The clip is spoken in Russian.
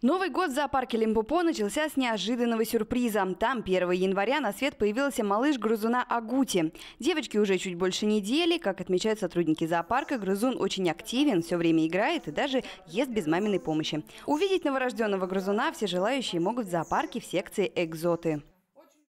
Новый год в зоопарке Лимпопо начался с неожиданного сюрприза. Там 1 января на свет появился малыш грызуна Агути. Девочке уже чуть больше недели. Как отмечают сотрудники зоопарка, грызун очень активен, все время играет и даже ест без маминой помощи. Увидеть новорожденного грызуна все желающие могут в зоопарке в секции «Экзоты».